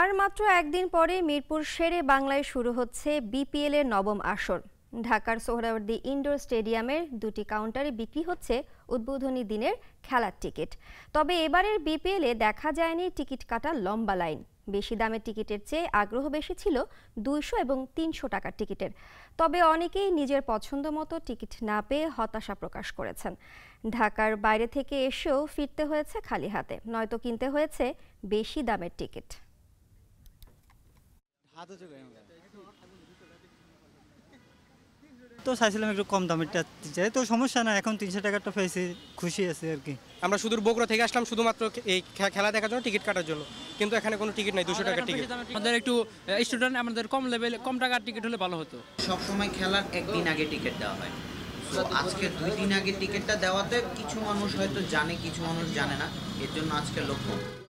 আর মাত্র একদিন পরে মিরপুর শেরে বাংলায় শুরু হচ্ছে বিপিএল এর নবম আসর ঢাকার সোহরাওয়ার্দী ইনডোর স্টেডিয়ামের দুটি কাউন্টারে বিক্রি হচ্ছে উদ্বোধনী দিনের খেলার টিকিট তবে এবারের বিপিএলে দেখা যায়নি টিকিট কাটা লম্বা লাইন বেশি দামের টিকিটের চেয়ে আগ্রহ বেশি ছিল দুইশো এবং তিনশো টাকার টিকিটের তবে অনেকেই নিজের পছন্দ মতো টিকিট না পেয়ে হতাশা প্রকাশ করেছেন ঢাকার বাইরে থেকে এসেও ফিরতে হয়েছে খালি হাতে নয়তো কিনতে হয়েছে বেশি দামের টিকিট তো চাইছিলাম একটু কম দামের চাই তো সমস্যা না এখন তিনশো টাকাটা পেয়েছি খুশি আছে আর কি আমরা সুদূর বগুড়া থেকে আসলাম শুধুমাত্র এই খেলা দেখার জন্য টিকিট কাটার জন্য কিন্তু এখানে কোনো টিকিট নাই দুশো টাকার টিকিট আমাদের একটু স্টুডেন্ট আমাদের কম লেভেল কম টাকার টিকিট হলে ভালো হতো সবসময় খেলার একদিন আগে টিকিট দেওয়া হয় তো আজকে দুই দিন আগে টিকিটটা দেওয়াতে কিছু মানুষ হয়তো জানে কিছু মানুষ জানে না এর জন্য আজকে লক্ষ্য